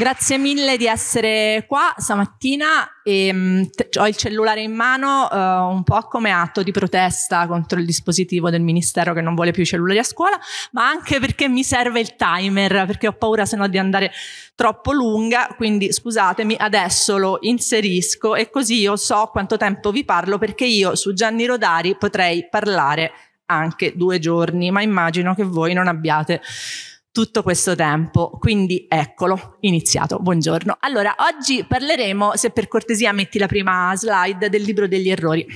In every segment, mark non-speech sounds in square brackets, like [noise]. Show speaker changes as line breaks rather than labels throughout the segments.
Grazie mille di essere qua stamattina. E, mm, ho il cellulare in mano uh, un po' come atto di protesta contro il dispositivo del Ministero che non vuole più i cellulari a scuola, ma anche perché mi serve il timer, perché ho paura se no di andare troppo lunga, quindi scusatemi, adesso lo inserisco e così io so quanto tempo vi parlo perché io su Gianni Rodari potrei parlare anche due giorni, ma immagino che voi non abbiate tutto questo tempo. Quindi eccolo, iniziato. Buongiorno. Allora, oggi parleremo, se per cortesia metti la prima slide, del libro degli errori.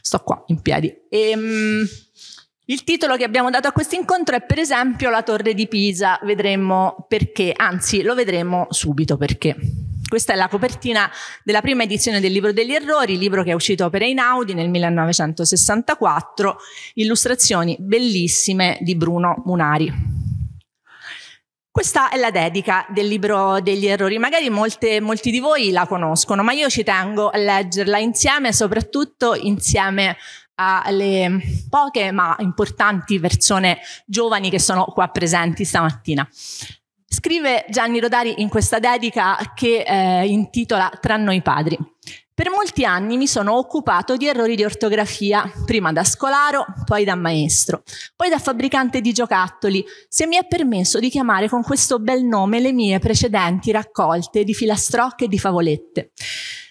Sto qua in piedi. Ehm, il titolo che abbiamo dato a questo incontro è per esempio La Torre di Pisa, vedremo perché, anzi lo vedremo subito perché. Questa è la copertina della prima edizione del Libro degli Errori, libro che è uscito per Einaudi nel 1964, illustrazioni bellissime di Bruno Munari. Questa è la dedica del libro degli errori. Magari molte, molti di voi la conoscono, ma io ci tengo a leggerla insieme, soprattutto insieme alle poche ma importanti persone giovani che sono qua presenti stamattina. Scrive Gianni Rodari in questa dedica che eh, intitola Tra noi padri. Per molti anni mi sono occupato di errori di ortografia, prima da scolaro, poi da maestro, poi da fabbricante di giocattoli, se mi è permesso di chiamare con questo bel nome le mie precedenti raccolte di filastrocche e di favolette.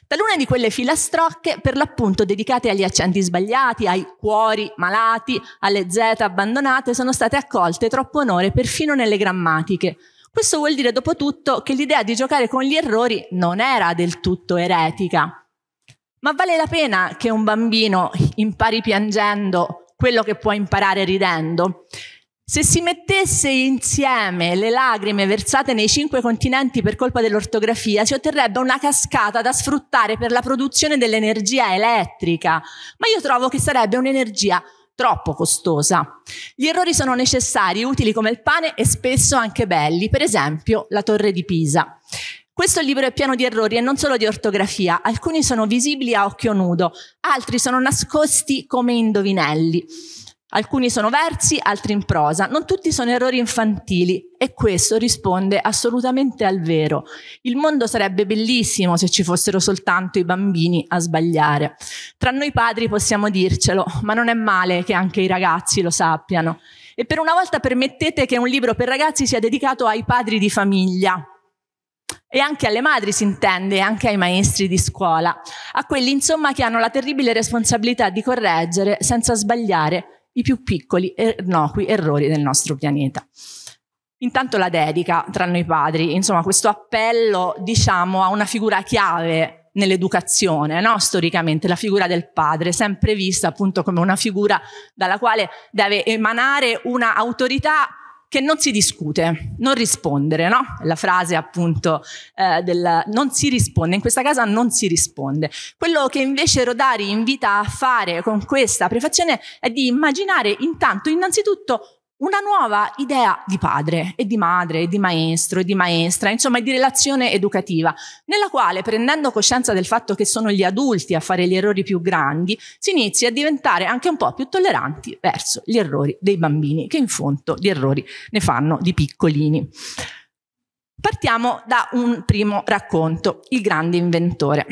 Talune di quelle filastrocche, per l'appunto dedicate agli accenti sbagliati, ai cuori malati, alle Z abbandonate, sono state accolte troppo onore perfino nelle grammatiche, questo vuol dire dopo tutto che l'idea di giocare con gli errori non era del tutto eretica. Ma vale la pena che un bambino impari piangendo quello che può imparare ridendo? Se si mettesse insieme le lacrime versate nei cinque continenti per colpa dell'ortografia, si otterrebbe una cascata da sfruttare per la produzione dell'energia elettrica. Ma io trovo che sarebbe un'energia troppo costosa. Gli errori sono necessari, utili come il pane e spesso anche belli, per esempio la torre di Pisa. Questo libro è pieno di errori e non solo di ortografia, alcuni sono visibili a occhio nudo, altri sono nascosti come indovinelli. Alcuni sono versi, altri in prosa. Non tutti sono errori infantili e questo risponde assolutamente al vero. Il mondo sarebbe bellissimo se ci fossero soltanto i bambini a sbagliare. Tra noi padri possiamo dircelo, ma non è male che anche i ragazzi lo sappiano. E per una volta permettete che un libro per ragazzi sia dedicato ai padri di famiglia, e anche alle madri si intende, e anche ai maestri di scuola, a quelli insomma che hanno la terribile responsabilità di correggere senza sbagliare i più piccoli e er-, innocui errori del nostro pianeta. Intanto la dedica tra noi padri, insomma questo appello diciamo a una figura chiave nell'educazione, no? storicamente la figura del padre, sempre vista appunto come una figura dalla quale deve emanare una autorità che non si discute, non rispondere, no? La frase appunto eh, del non si risponde, in questa casa non si risponde. Quello che invece Rodari invita a fare con questa prefazione è di immaginare intanto innanzitutto una nuova idea di padre e di madre e di maestro e di maestra, insomma di relazione educativa, nella quale prendendo coscienza del fatto che sono gli adulti a fare gli errori più grandi, si inizia a diventare anche un po' più tolleranti verso gli errori dei bambini, che in fondo di errori ne fanno di piccolini. Partiamo da un primo racconto, Il grande inventore.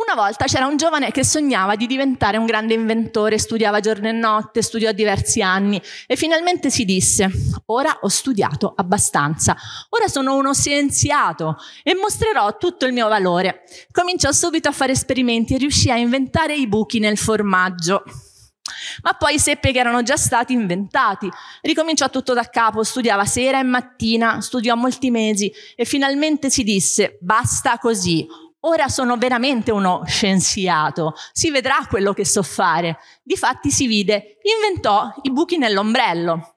Una volta c'era un giovane che sognava di diventare un grande inventore, studiava giorno e notte, studiò diversi anni e finalmente si disse, ora ho studiato abbastanza, ora sono uno scienziato e mostrerò tutto il mio valore. Cominciò subito a fare esperimenti e riuscì a inventare i buchi nel formaggio. Ma poi seppe che erano già stati inventati. Ricominciò tutto da capo, studiava sera e mattina, studiò molti mesi e finalmente si disse, basta così, ora sono veramente uno scienziato, si vedrà quello che so fare. Difatti si vide, inventò i buchi nell'ombrello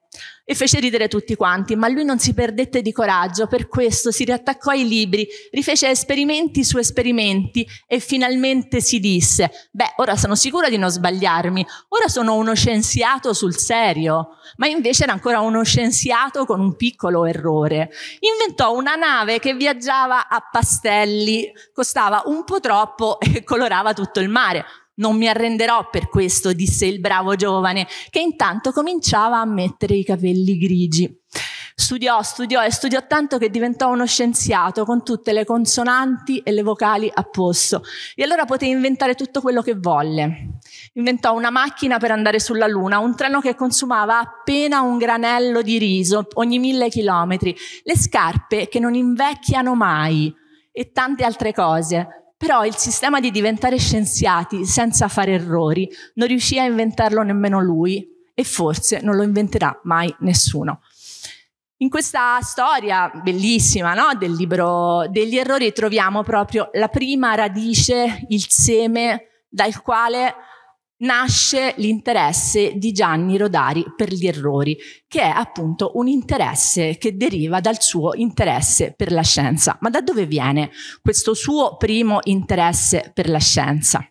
e fece ridere tutti quanti, ma lui non si perdette di coraggio, per questo si riattaccò ai libri, rifece esperimenti su esperimenti e finalmente si disse, beh, ora sono sicura di non sbagliarmi, ora sono uno scienziato sul serio, ma invece era ancora uno scienziato con un piccolo errore. Inventò una nave che viaggiava a pastelli, costava un po' troppo e [laughs] colorava tutto il mare. Non mi arrenderò per questo, disse il bravo giovane, che intanto cominciava a mettere i capelli grigi. Studiò, studiò e studiò tanto che diventò uno scienziato con tutte le consonanti e le vocali a posto. E allora poté inventare tutto quello che volle. Inventò una macchina per andare sulla Luna, un treno che consumava appena un granello di riso ogni mille chilometri, le scarpe che non invecchiano mai e tante altre cose. Però il sistema di diventare scienziati senza fare errori non riuscì a inventarlo nemmeno lui e forse non lo inventerà mai nessuno. In questa storia bellissima no? del libro degli errori troviamo proprio la prima radice, il seme dal quale nasce l'interesse di Gianni Rodari per gli errori, che è appunto un interesse che deriva dal suo interesse per la scienza. Ma da dove viene questo suo primo interesse per la scienza?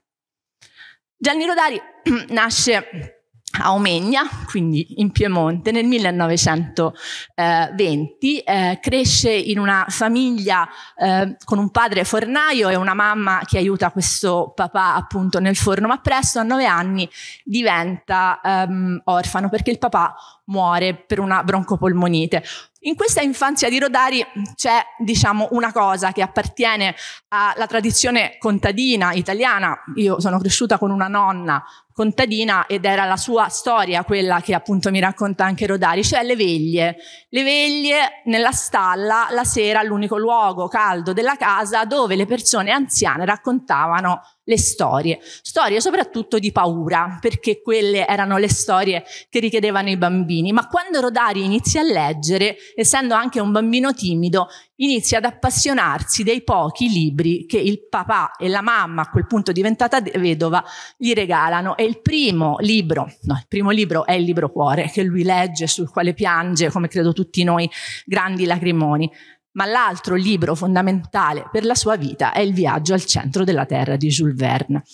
Gianni Rodari [clears throat] nasce a Omegna, quindi in Piemonte, nel 1920, eh, eh, cresce in una famiglia eh, con un padre fornaio e una mamma che aiuta questo papà appunto nel forno, ma presto a nove anni diventa ehm, orfano perché il papà muore per una broncopolmonite. In questa infanzia di Rodari c'è, diciamo, una cosa che appartiene alla tradizione contadina italiana. Io sono cresciuta con una nonna contadina ed era la sua storia quella che appunto mi racconta anche Rodari, cioè le veglie. Le veglie nella stalla la sera, l'unico luogo caldo della casa dove le persone anziane raccontavano le storie, storie soprattutto di paura, perché quelle erano le storie che richiedevano i bambini. Ma quando Rodari inizia a leggere, essendo anche un bambino timido, inizia ad appassionarsi dei pochi libri che il papà e la mamma, a quel punto diventata vedova, gli regalano. E il primo libro, no, il primo libro è il libro Cuore, che lui legge, sul quale piange, come credo tutti noi, grandi lacrimoni. Ma l'altro libro fondamentale per la sua vita è Il viaggio al centro della Terra di Jules Verne.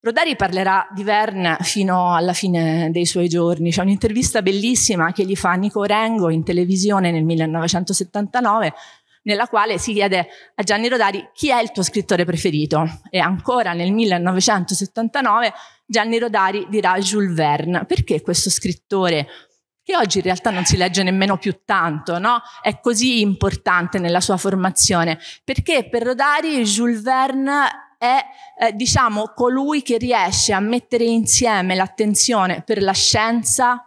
Rodari parlerà di Verne fino alla fine dei suoi giorni. C'è un'intervista bellissima che gli fa Nico Rengo in televisione nel 1979 nella quale si chiede a Gianni Rodari chi è il tuo scrittore preferito. E ancora nel 1979 Gianni Rodari dirà Jules Verne. Perché questo scrittore che oggi in realtà non si legge nemmeno più tanto, no? È così importante nella sua formazione, perché per Rodari Jules Verne è eh, diciamo colui che riesce a mettere insieme l'attenzione per la scienza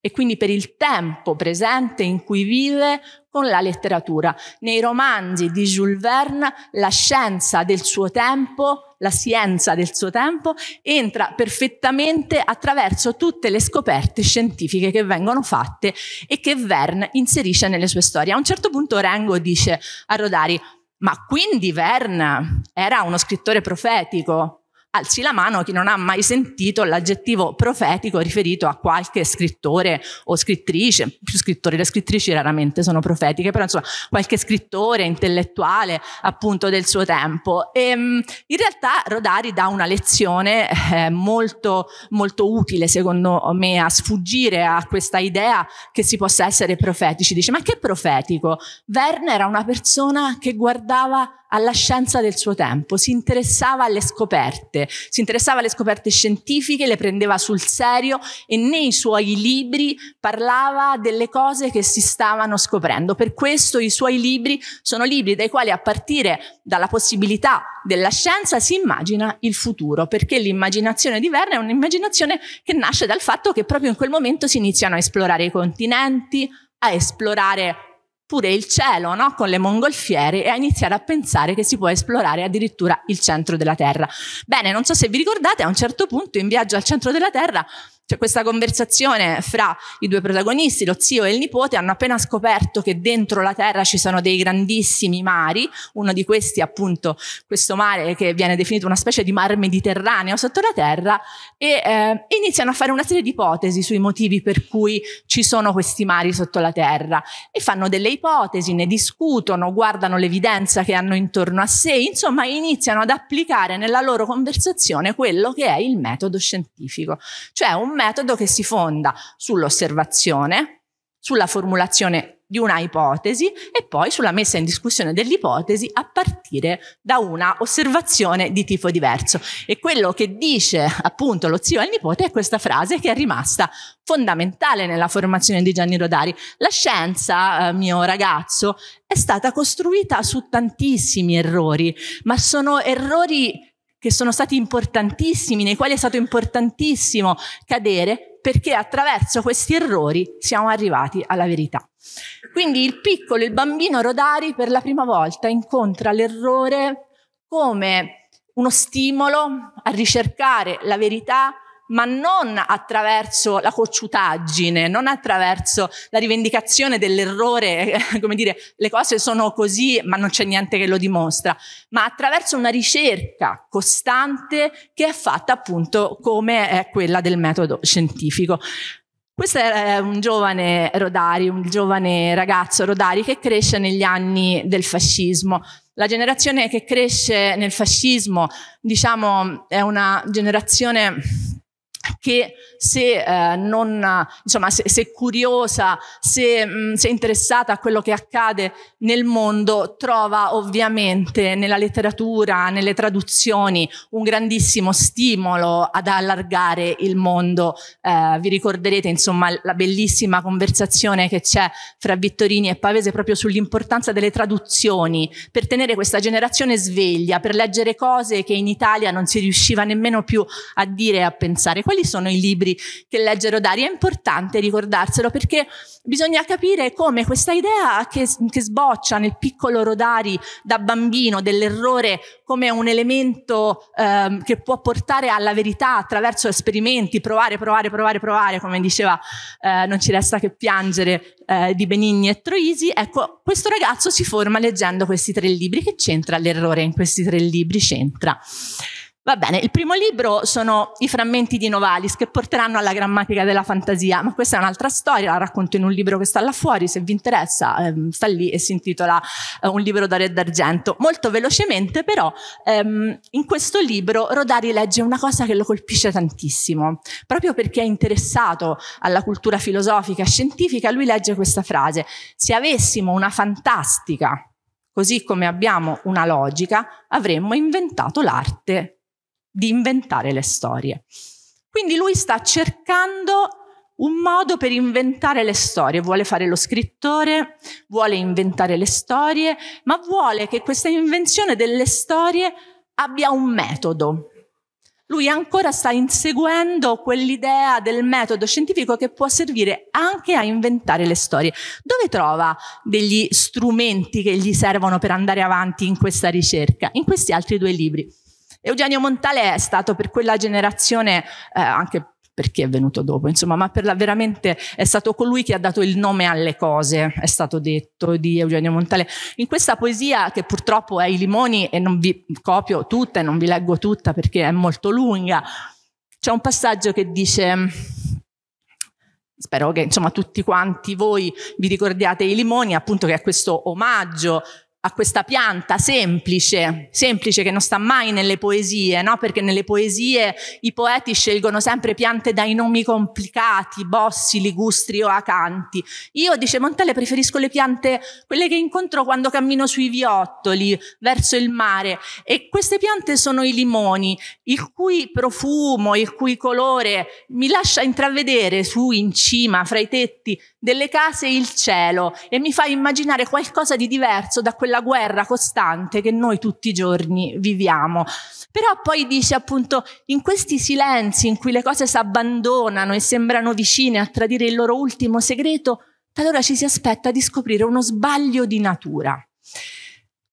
e quindi per il tempo presente in cui vive con la letteratura. Nei romanzi di Jules Verne la scienza del suo tempo è la scienza del suo tempo, entra perfettamente attraverso tutte le scoperte scientifiche che vengono fatte e che Verne inserisce nelle sue storie. A un certo punto Rengo dice a Rodari, ma quindi Verne era uno scrittore profetico? alzi la mano chi non ha mai sentito l'aggettivo profetico riferito a qualche scrittore o scrittrice, più scrittori, le scrittrici raramente sono profetiche, però insomma qualche scrittore intellettuale appunto del suo tempo. E, ehm, in realtà Rodari dà una lezione eh, molto, molto utile secondo me a sfuggire a questa idea che si possa essere profetici. Dice ma che profetico? Werner era una persona che guardava alla scienza del suo tempo, si interessava alle scoperte, si interessava alle scoperte scientifiche, le prendeva sul serio e nei suoi libri parlava delle cose che si stavano scoprendo. Per questo i suoi libri sono libri dai quali a partire dalla possibilità della scienza si immagina il futuro, perché l'immaginazione di Verne è un'immaginazione che nasce dal fatto che proprio in quel momento si iniziano a esplorare i continenti, a esplorare pure il cielo no? con le mongolfiere e a iniziare a pensare che si può esplorare addirittura il centro della Terra. Bene, non so se vi ricordate, a un certo punto in viaggio al centro della Terra cioè questa conversazione fra i due protagonisti, lo zio e il nipote, hanno appena scoperto che dentro la Terra ci sono dei grandissimi mari, uno di questi appunto questo mare che viene definito una specie di mar Mediterraneo sotto la Terra, e eh, iniziano a fare una serie di ipotesi sui motivi per cui ci sono questi mari sotto la Terra e fanno delle ipotesi, ne discutono, guardano l'evidenza che hanno intorno a sé, insomma iniziano ad applicare nella loro conversazione quello che è il metodo scientifico, cioè un metodo che si fonda sull'osservazione, sulla formulazione di una ipotesi e poi sulla messa in discussione dell'ipotesi a partire da una osservazione di tipo diverso. E quello che dice appunto lo zio al nipote è questa frase che è rimasta fondamentale nella formazione di Gianni Rodari. La scienza, eh, mio ragazzo, è stata costruita su tantissimi errori, ma sono errori che sono stati importantissimi, nei quali è stato importantissimo cadere, perché attraverso questi errori siamo arrivati alla verità. Quindi il piccolo, il bambino Rodari per la prima volta incontra l'errore come uno stimolo a ricercare la verità ma non attraverso la cocciutaggine, non attraverso la rivendicazione dell'errore, eh, come dire, le cose sono così, ma non c'è niente che lo dimostra, ma attraverso una ricerca costante che è fatta appunto come è quella del metodo scientifico. Questo è eh, un giovane Rodari, un giovane ragazzo Rodari che cresce negli anni del fascismo. La generazione che cresce nel fascismo, diciamo, è una generazione che se eh, non, insomma, se, se curiosa, se, mh, mm, se interessata a quello che accade nel mondo, trova ovviamente nella letteratura, nelle traduzioni un grandissimo stimolo ad allargare il mondo. Eh, vi ricorderete, insomma, la bellissima conversazione che c'è fra Vittorini e Pavese proprio sull'importanza delle traduzioni per tenere questa generazione sveglia, per leggere cose che in Italia non si riusciva nemmeno più a dire e a pensare. Quali quali sono i libri che legge Rodari. È importante ricordarselo perché bisogna capire come questa idea che, che sboccia nel piccolo Rodari da bambino dell'errore come un elemento eh, che può portare alla verità attraverso esperimenti, provare, provare, provare, provare, come diceva eh, Non ci resta che piangere eh, di Benigni e Troisi, ecco, questo ragazzo si forma leggendo questi tre libri. Che c'entra l'errore in questi tre libri? C'entra. Va bene, il primo libro sono i frammenti di Novalis che porteranno alla grammatica della fantasia, ma questa è un'altra storia, la racconto in un libro che sta là fuori, se vi interessa ehm, sta lì e si intitola eh, Un libro d'oro e d'argento. Molto velocemente però ehm, in questo libro Rodari legge una cosa che lo colpisce tantissimo, proprio perché è interessato alla cultura filosofica e scientifica, lui legge questa frase, se avessimo una fantastica, così come abbiamo una logica, avremmo inventato l'arte di inventare le storie. Quindi lui sta cercando un modo per inventare le storie, vuole fare lo scrittore, vuole inventare le storie, ma vuole che questa invenzione delle storie abbia un metodo. Lui ancora sta inseguendo quell'idea del metodo scientifico che può servire anche a inventare le storie. Dove trova degli strumenti che gli servono per andare avanti in questa ricerca? In questi altri due libri. Eugenio Montale è stato per quella generazione, eh, anche perché è venuto dopo, insomma, ma per la, veramente è stato colui che ha dato il nome alle cose, è stato detto di Eugenio Montale. In questa poesia, che purtroppo è I limoni e non vi copio tutta e non vi leggo tutta perché è molto lunga, c'è un passaggio che dice spero che insomma tutti quanti voi vi ricordiate i limoni, appunto che è questo omaggio a questa pianta semplice, semplice che non sta mai nelle poesie, no? Perché nelle poesie i poeti scelgono sempre piante dai nomi complicati, bossi, ligustri o acanti. Io, dice Montale, preferisco le piante, quelle che incontro quando cammino sui viottoli, verso il mare. E queste piante sono i limoni, il cui profumo, il cui colore mi lascia intravedere su, in cima, fra i tetti delle case il cielo e mi fa immaginare qualcosa di diverso da quello quella guerra costante che noi tutti i giorni viviamo. Però poi dice appunto in questi silenzi in cui le cose si abbandonano e sembrano vicine a tradire il loro ultimo segreto, allora ci si aspetta di scoprire uno sbaglio di natura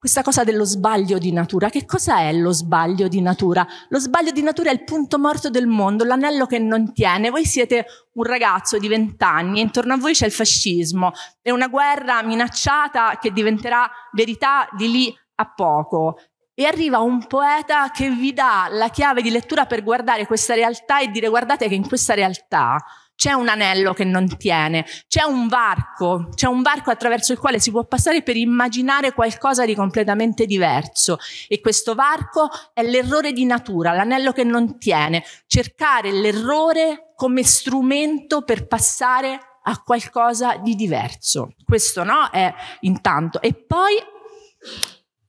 questa cosa dello sbaglio di natura. Che cosa è lo sbaglio di natura? Lo sbaglio di natura è il punto morto del mondo, l'anello che non tiene. Voi siete un ragazzo di vent'anni e intorno a voi c'è il fascismo. È una guerra minacciata che diventerà verità di lì a poco. E arriva un poeta che vi dà la chiave di lettura per guardare questa realtà e dire guardate che in questa realtà c'è un anello che non tiene, c'è un varco, c'è un varco attraverso il quale si può passare per immaginare qualcosa di completamente diverso e questo varco è l'errore di natura, l'anello che non tiene, cercare l'errore come strumento per passare a qualcosa di diverso. Questo no è intanto e poi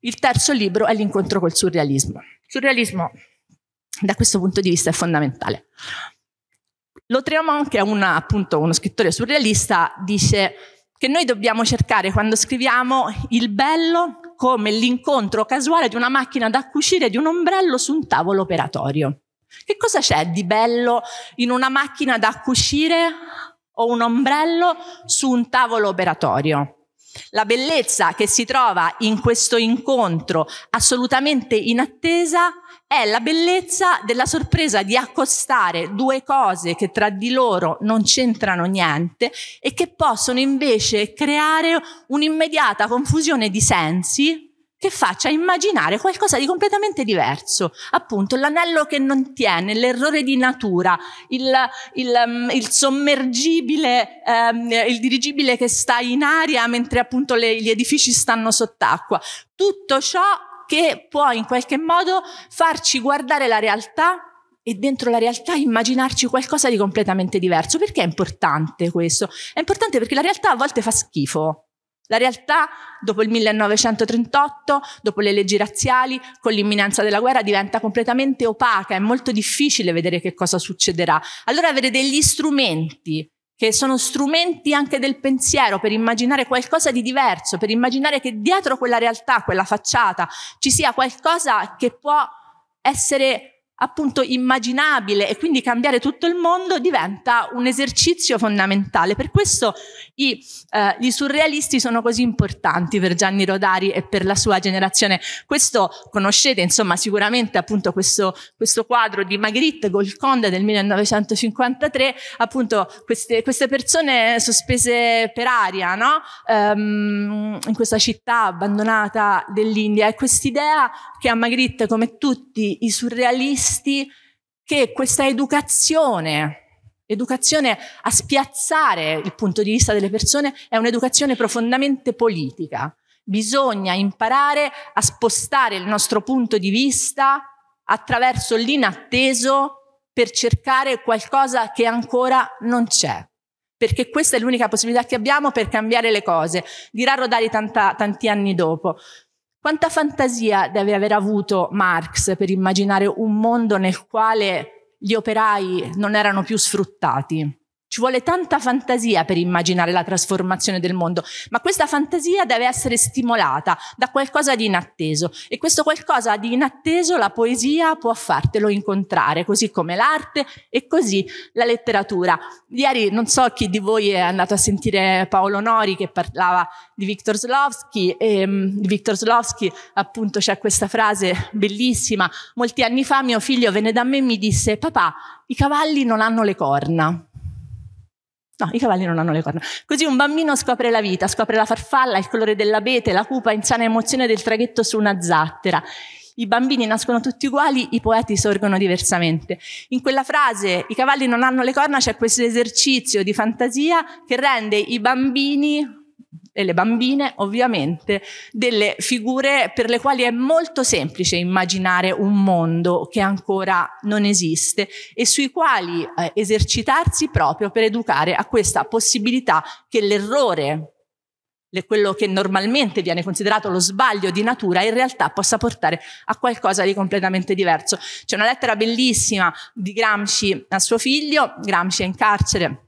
il terzo libro è l'incontro col surrealismo. Il surrealismo da questo punto di vista è fondamentale Lautréamont, che è una, appunto uno scrittore surrealista, dice che noi dobbiamo cercare quando scriviamo il bello come l'incontro casuale di una macchina da cucire e di un ombrello su un tavolo operatorio. Che cosa c'è di bello in una macchina da cucire o un ombrello su un tavolo operatorio? La bellezza che si trova in questo incontro assolutamente inattesa è la bellezza della sorpresa di accostare due cose che tra di loro non c'entrano niente e che possono invece creare un'immediata confusione di sensi che faccia immaginare qualcosa di completamente diverso, appunto l'anello che non tiene, l'errore di natura, il, il, um, il sommergibile, um, il dirigibile che sta in aria mentre appunto le, gli edifici stanno sott'acqua. Tutto ciò che può in qualche modo farci guardare la realtà e dentro la realtà immaginarci qualcosa di completamente diverso. Perché è importante questo? È importante perché la realtà a volte fa schifo la realtà, dopo il 1938, dopo le leggi razziali, con l'imminenza della guerra, diventa completamente opaca, è molto difficile vedere che cosa succederà. Allora avere degli strumenti, che sono strumenti anche del pensiero, per immaginare qualcosa di diverso, per immaginare che dietro quella realtà, quella facciata, ci sia qualcosa che può essere appunto immaginabile e quindi cambiare tutto il mondo diventa un esercizio fondamentale. Per questo i, eh, gli surrealisti sono così importanti per Gianni Rodari e per la sua generazione. Questo conoscete insomma sicuramente appunto questo, questo quadro di Magritte Golconda del 1953, appunto queste, queste persone sospese per aria no? Um, in questa città abbandonata dell'India e quest'idea che a Magritte come tutti i surrealisti contesti che questa educazione, educazione a spiazzare il punto di vista delle persone, è un'educazione profondamente politica. Bisogna imparare a spostare il nostro punto di vista attraverso l'inatteso per cercare qualcosa che ancora non c'è perché questa è l'unica possibilità che abbiamo per cambiare le cose, dirà Rodari tanta, tanti anni dopo. Quanta fantasia deve aver avuto Marx per immaginare un mondo nel quale gli operai non erano più sfruttati? Ci vuole tanta fantasia per immaginare la trasformazione del mondo, ma questa fantasia deve essere stimolata da qualcosa di inatteso e questo qualcosa di inatteso la poesia può fartelo incontrare, così come l'arte e così la letteratura. Ieri non so chi di voi è andato a sentire Paolo Nori che parlava di Viktor Slovsky e di mm, Viktor Slovsky appunto c'è questa frase bellissima, molti anni fa mio figlio venne da me e mi disse papà i cavalli non hanno le corna. No, i cavalli non hanno le corna. Così un bambino scopre la vita, scopre la farfalla, il colore dell'abete, la cupa insana emozione del traghetto su una zattera. I bambini nascono tutti uguali, i poeti sorgono diversamente. In quella frase, i cavalli non hanno le corna, c'è questo esercizio di fantasia che rende i bambini e le bambine ovviamente delle figure per le quali è molto semplice immaginare un mondo che ancora non esiste e sui quali eh, esercitarsi proprio per educare a questa possibilità che l'errore quello che normalmente viene considerato lo sbaglio di natura in realtà possa portare a qualcosa di completamente diverso. C'è una lettera bellissima di Gramsci a suo figlio, Gramsci è in carcere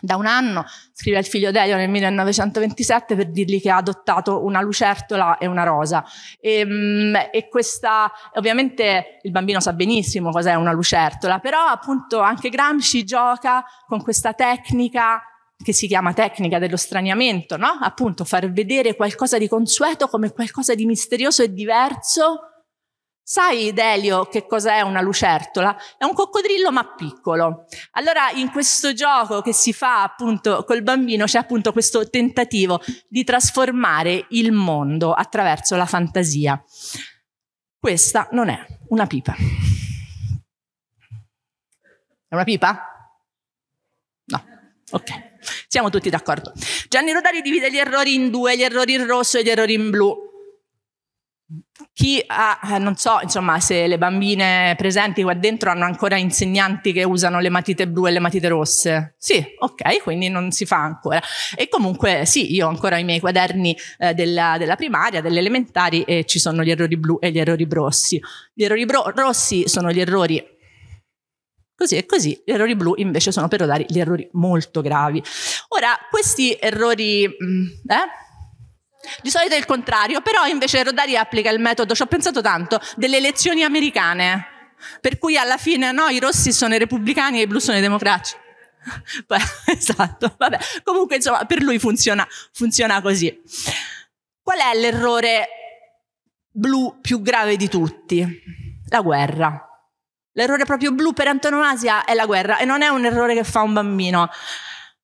da un anno, scrive al figlio Delio nel 1927 per dirgli che ha adottato una lucertola e una rosa. E, ehm, e, questa, ovviamente il bambino sa benissimo cos'è una lucertola, però appunto anche Gramsci gioca con questa tecnica che si chiama tecnica dello straniamento, no? Appunto far vedere qualcosa di consueto come qualcosa di misterioso e diverso Sai, Delio, che cos'è una lucertola? È un coccodrillo ma piccolo. Allora, in questo gioco che si fa appunto col bambino c'è appunto questo tentativo di trasformare il mondo attraverso la fantasia. Questa non è una pipa. È una pipa? No. Ok. Siamo tutti d'accordo. Gianni Rodari divide gli errori in due, gli errori in rosso e gli errori in blu chi ha, eh, non so, insomma, se le bambine presenti qua dentro hanno ancora insegnanti che usano le matite blu e le matite rosse. Sì, ok, quindi non si fa ancora. E comunque sì, io ho ancora i miei quaderni eh, della, della, primaria, delle elementari e ci sono gli errori blu e gli errori rossi. Gli errori bro- rossi sono gli errori Così e così, gli errori blu invece sono per odari gli errori molto gravi. Ora, questi errori... Mm, eh? Di solito è il contrario, però invece Rodari applica il metodo, ci ho pensato tanto, delle elezioni americane, per cui alla fine no, i rossi sono i repubblicani e i blu sono i democratici. [laughs] esatto, vabbè. Comunque, insomma, per lui funziona, funziona così. Qual è l'errore blu più grave di tutti? La guerra. L'errore proprio blu per antonomasia è la guerra e non è un errore che fa un bambino.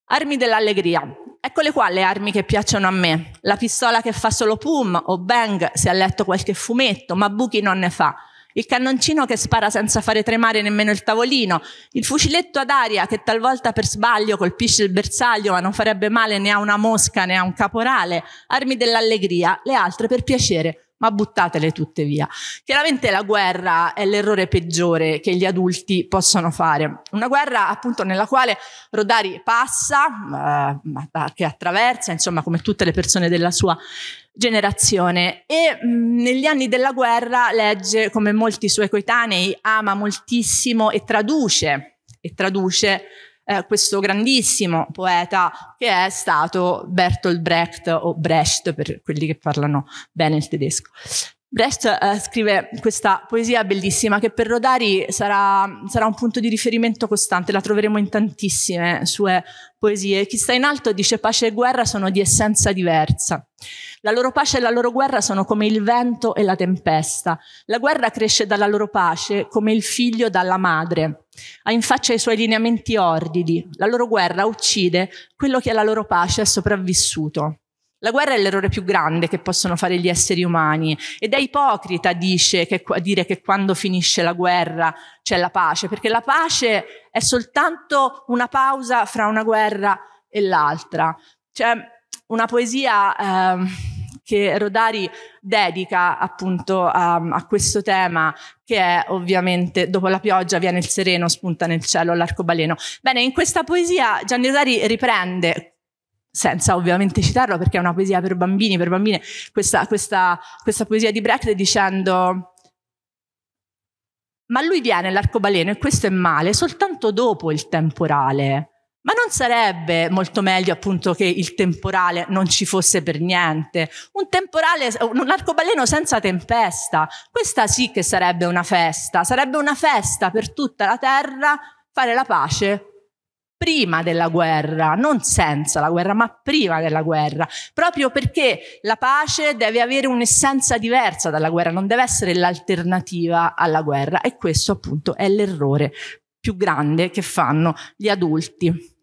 Armi dell'allegria. Eccole qua le armi che piacciono a me. La pistola che fa solo pum o bang se ha letto qualche fumetto, ma buchi non ne fa. Il cannoncino che spara senza fare tremare nemmeno il tavolino, il fuciletto ad aria che talvolta per sbaglio colpisce il bersaglio ma non farebbe male né a una mosca né a un caporale, armi dell'allegria, le altre per piacere, ma buttatele tutte via. Chiaramente la guerra è l'errore peggiore che gli adulti possono fare. Una guerra appunto nella quale Rodari passa, eh, che attraversa, insomma, come tutte le persone della sua generazione e mh, mm, negli anni della guerra legge come molti suoi coetanei ama moltissimo e traduce e traduce eh, questo grandissimo poeta che è stato Bertolt Brecht o Brecht per quelli che parlano bene il tedesco. Brecht eh, scrive questa poesia bellissima che per Rodari sarà, sarà, un punto di riferimento costante, la troveremo in tantissime sue poesie. Chi sta in alto dice pace e guerra sono di essenza diversa. La loro pace e la loro guerra sono come il vento e la tempesta. La guerra cresce dalla loro pace come il figlio dalla madre ha in faccia i suoi lineamenti ordidi. La loro guerra uccide quello che alla loro pace è sopravvissuto. La guerra è l'errore più grande che possono fare gli esseri umani ed è ipocrita dice, che, dire che quando finisce la guerra c'è la pace, perché la pace è soltanto una pausa fra una guerra e l'altra. C'è cioè, una poesia... Eh, che Rodari dedica appunto a, a, questo tema che è ovviamente dopo la pioggia viene il sereno, spunta nel cielo l'arcobaleno. Bene, in questa poesia Gianni Rodari riprende senza ovviamente citarlo perché è una poesia per bambini, per bambine, questa, questa, questa poesia di Brecht dicendo ma lui viene l'arcobaleno e questo è male soltanto dopo il temporale. Ma non sarebbe molto meglio appunto che il temporale non ci fosse per niente? Un temporale, un arcobaleno senza tempesta, questa sì che sarebbe una festa, sarebbe una festa per tutta la terra fare la pace prima della guerra, non senza la guerra, ma prima della guerra, proprio perché la pace deve avere un'essenza diversa dalla guerra, non deve essere l'alternativa alla guerra e questo appunto è l'errore più grande che fanno gli adulti.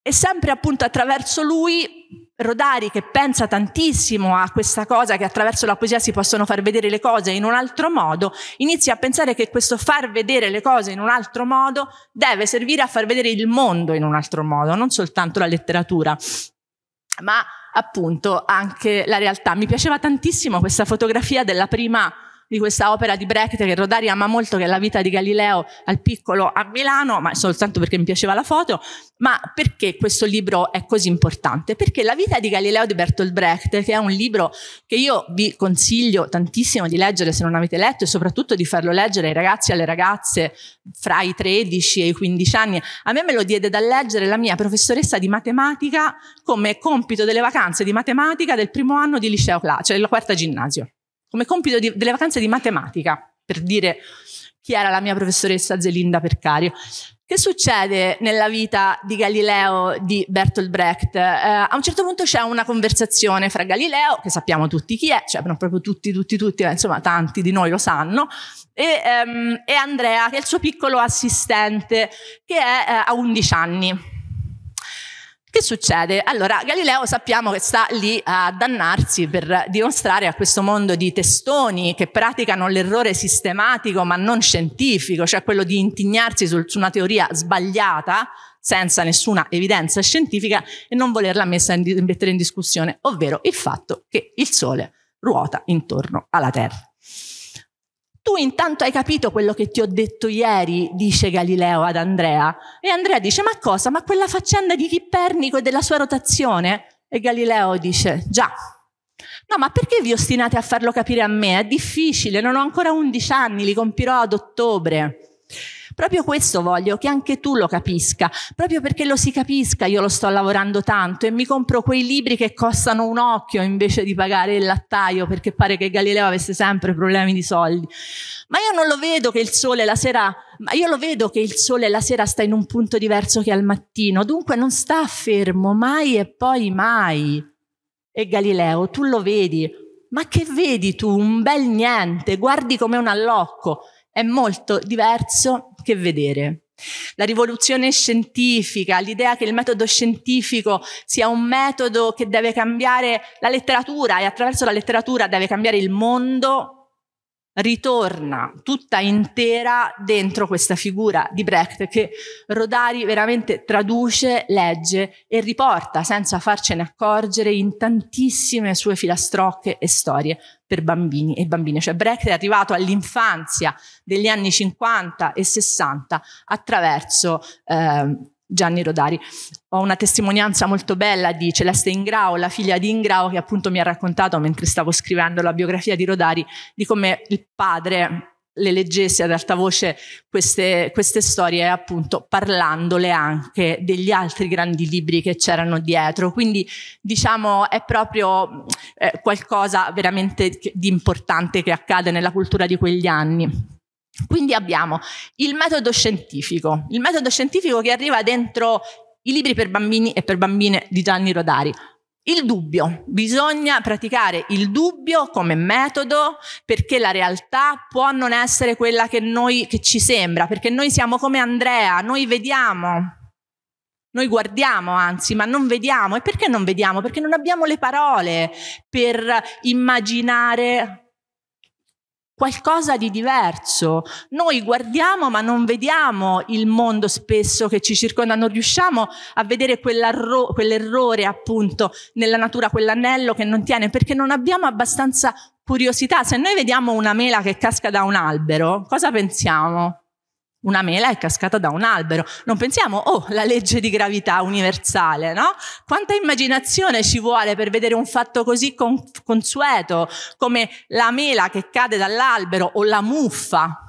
E sempre appunto attraverso lui, Rodari, che pensa tantissimo a questa cosa, che attraverso la poesia si possono far vedere le cose in un altro modo, inizia a pensare che questo far vedere le cose in un altro modo deve servire a far vedere il mondo in un altro modo, non soltanto la letteratura, ma appunto anche la realtà. Mi piaceva tantissimo questa fotografia della prima di questa opera di Brecht che Rodari ama molto, che è la vita di Galileo al piccolo a Milano, ma soltanto perché mi piaceva la foto, ma perché questo libro è così importante? Perché la vita di Galileo di Bertolt Brecht, che è un libro che io vi consiglio tantissimo di leggere se non avete letto e soprattutto di farlo leggere ai ragazzi e alle ragazze fra i 13 e i 15 anni, a me me lo diede da leggere la mia professoressa di matematica come compito delle vacanze di matematica del primo anno di liceo classico, cioè la quarta ginnasio come compito di, delle vacanze di matematica, per dire chi era la mia professoressa Zelinda Percario. Che succede nella vita di Galileo di Bertolt Brecht? Eh, a un certo punto c'è una conversazione fra Galileo, che sappiamo tutti chi è, cioè non proprio tutti, tutti, tutti, ma insomma tanti di noi lo sanno, e, ehm, e Andrea, che è il suo piccolo assistente, che è eh, a 11 anni. Che succede? Allora, Galileo sappiamo che sta lì a dannarsi per dimostrare a questo mondo di testoni che praticano l'errore sistematico ma non scientifico, cioè quello di intignarsi su, una teoria sbagliata senza nessuna evidenza scientifica e non volerla in, mettere in discussione, ovvero il fatto che il Sole ruota intorno alla Terra. Tu intanto hai capito quello che ti ho detto ieri, dice Galileo ad Andrea. E Andrea dice, ma cosa? Ma quella faccenda di Chippernico e della sua rotazione? E Galileo dice, già. No, ma perché vi ostinate a farlo capire a me? È difficile, non ho ancora 11 anni, li compirò ad ottobre. Proprio questo voglio che anche tu lo capisca, proprio perché lo si capisca io lo sto lavorando tanto e mi compro quei libri che costano un occhio invece di pagare il lattaio perché pare che Galileo avesse sempre problemi di soldi. Ma io non lo vedo che il sole la sera ma io lo vedo che il sole la sera sta in un punto diverso che al mattino, dunque non sta fermo mai e poi mai. E Galileo, tu lo vedi, ma che vedi tu? Un bel niente, guardi come un allocco è molto diverso che vedere. La rivoluzione scientifica, l'idea che il metodo scientifico sia un metodo che deve cambiare la letteratura e attraverso la letteratura deve cambiare il mondo, ritorna tutta intera dentro questa figura di Brecht che Rodari veramente traduce, legge e riporta senza farcene accorgere in tantissime sue filastrocche e storie per bambini e bambine. Cioè Brecht è arrivato all'infanzia degli anni 50 e 60 attraverso eh, Gianni Rodari. Ho una testimonianza molto bella di Celeste Ingrao, la figlia di Ingrao, che appunto mi ha raccontato mentre stavo scrivendo la biografia di Rodari, di come il padre le leggesse ad alta voce queste, queste storie, appunto parlandole anche degli altri grandi libri che c'erano dietro. Quindi diciamo è proprio eh, qualcosa veramente di importante che accade nella cultura di quegli anni. Quindi abbiamo il metodo scientifico, il metodo scientifico che arriva dentro i libri per bambini e per bambine di Gianni Rodari. Il dubbio, bisogna praticare il dubbio come metodo perché la realtà può non essere quella che, noi, che ci sembra, perché noi siamo come Andrea, noi vediamo, noi guardiamo anzi, ma non vediamo. E perché non vediamo? Perché non abbiamo le parole per immaginare qualcosa di diverso. Noi guardiamo ma non vediamo il mondo spesso che ci circonda, non riusciamo a vedere quell'errore appunto nella natura, quell'anello che non tiene, perché non abbiamo abbastanza curiosità. Se noi vediamo una mela che casca da un albero, cosa pensiamo? una mela è cascata da un albero. Non pensiamo, oh, la legge di gravità universale, no? Quanta immaginazione ci vuole per vedere un fatto così con- consueto come la mela che cade dall'albero o la muffa,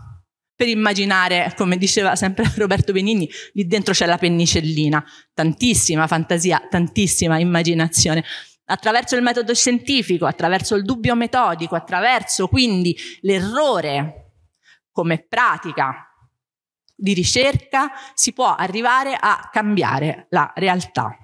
per immaginare, come diceva sempre [laughs] Roberto Benigni, lì dentro c'è la pennicellina. Tantissima fantasia, tantissima immaginazione attraverso il metodo scientifico, attraverso il dubbio metodico, attraverso quindi l'errore come pratica di ricerca si può arrivare a cambiare la realtà.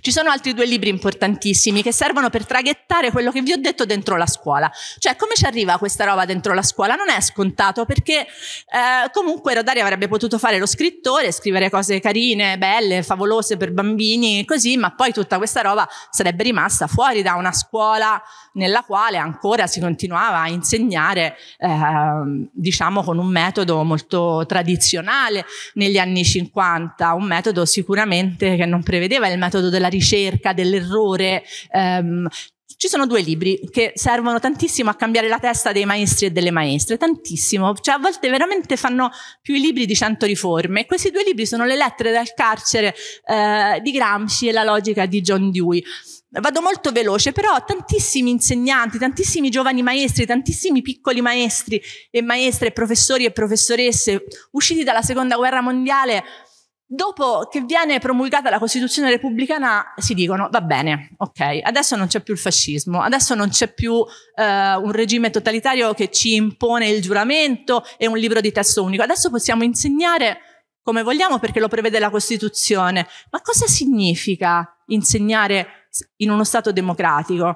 Ci sono altri due libri importantissimi che servono per traghettare quello che vi ho detto dentro la scuola. Cioè, come ci arriva questa roba dentro la scuola? Non è scontato perché eh, comunque Rodari avrebbe potuto fare lo scrittore, scrivere cose carine, belle, favolose per bambini, così, ma poi tutta questa roba sarebbe rimasta fuori da una scuola nella quale ancora si continuava a insegnare, eh, diciamo, con un metodo molto tradizionale negli anni 50, un metodo sicuramente che non prevedeva il metodo della ricerca, dell'errore. Ehm, ci sono due libri che servono tantissimo a cambiare la testa dei maestri e delle maestre, tantissimo, cioè a volte veramente fanno più i libri di cento riforme. Questi due libri sono Le lettere dal carcere eh, di Gramsci e La logica di John Dewey. Vado molto veloce, però tantissimi insegnanti, tantissimi giovani maestri, tantissimi piccoli maestri e maestre, professori e professoresse usciti dalla seconda guerra mondiale Dopo che viene promulgata la Costituzione repubblicana si dicono va bene, ok, adesso non c'è più il fascismo, adesso non c'è più eh, un regime totalitario che ci impone il giuramento e un libro di testo unico, adesso possiamo insegnare come vogliamo perché lo prevede la Costituzione, ma cosa significa insegnare in uno Stato democratico?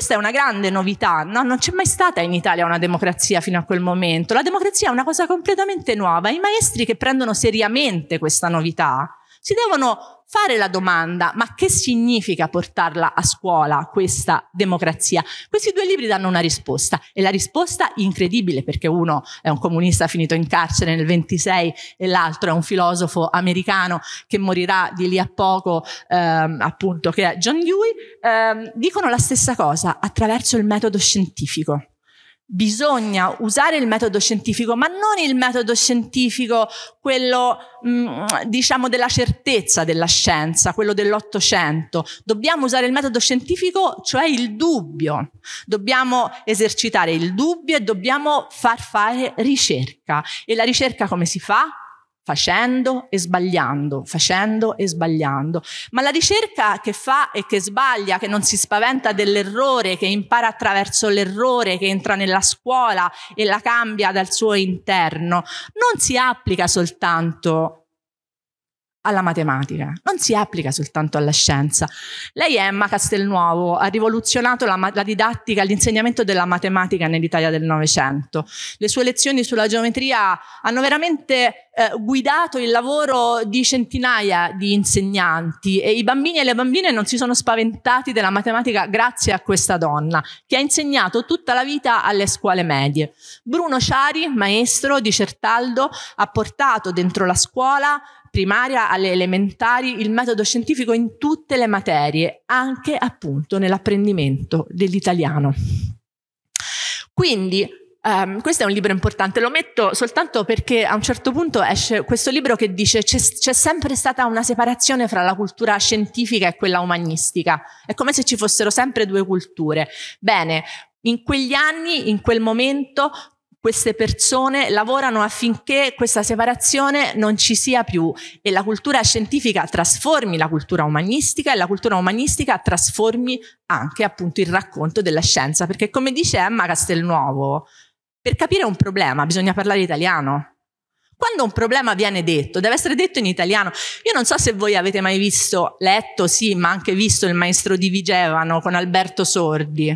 Questa è una grande novità, no? non c'è mai stata in Italia una democrazia fino a quel momento. La democrazia è una cosa completamente nuova. I maestri che prendono seriamente questa novità si devono fare la domanda, ma che significa portarla a scuola questa democrazia? Questi due libri danno una risposta e la risposta incredibile perché uno è un comunista finito in carcere nel 26 e l'altro è un filosofo americano che morirà di lì a poco, ehm, appunto, che è John Dewey, ehm, dicono la stessa cosa attraverso il metodo scientifico bisogna usare il metodo scientifico, ma non il metodo scientifico, quello mh, mm, diciamo della certezza della scienza, quello dell'Ottocento. Dobbiamo usare il metodo scientifico, cioè il dubbio. Dobbiamo esercitare il dubbio e dobbiamo far fare ricerca. E la ricerca come si fa? facendo e sbagliando, facendo e sbagliando. Ma la ricerca che fa e che sbaglia, che non si spaventa dell'errore, che impara attraverso l'errore, che entra nella scuola e la cambia dal suo interno, non si applica soltanto alla matematica, non si applica soltanto alla scienza. Lei è Emma Castelnuovo, ha rivoluzionato la, la didattica, l'insegnamento della matematica nell'Italia del Novecento. Le sue lezioni sulla geometria hanno veramente eh, guidato il lavoro di centinaia di insegnanti e i bambini e le bambine non si sono spaventati della matematica grazie a questa donna che ha insegnato tutta la vita alle scuole medie. Bruno Ciari, maestro di Certaldo, ha portato dentro la scuola primaria alle elementari il metodo scientifico in tutte le materie, anche appunto nell'apprendimento dell'italiano. Quindi Um, questo è un libro importante, lo metto soltanto perché a un certo punto esce questo libro che dice c'è, c'è sempre stata una separazione fra la cultura scientifica e quella umanistica, è come se ci fossero sempre due culture. Bene, in quegli anni, in quel momento, queste persone lavorano affinché questa separazione non ci sia più e la cultura scientifica trasformi la cultura umanistica e la cultura umanistica trasformi anche appunto il racconto della scienza, perché come dice Emma Castelnuovo, per capire un problema bisogna parlare italiano. Quando un problema viene detto, deve essere detto in italiano. Io non so se voi avete mai visto, letto, sì, ma anche visto il maestro di Vigevano con Alberto Sordi.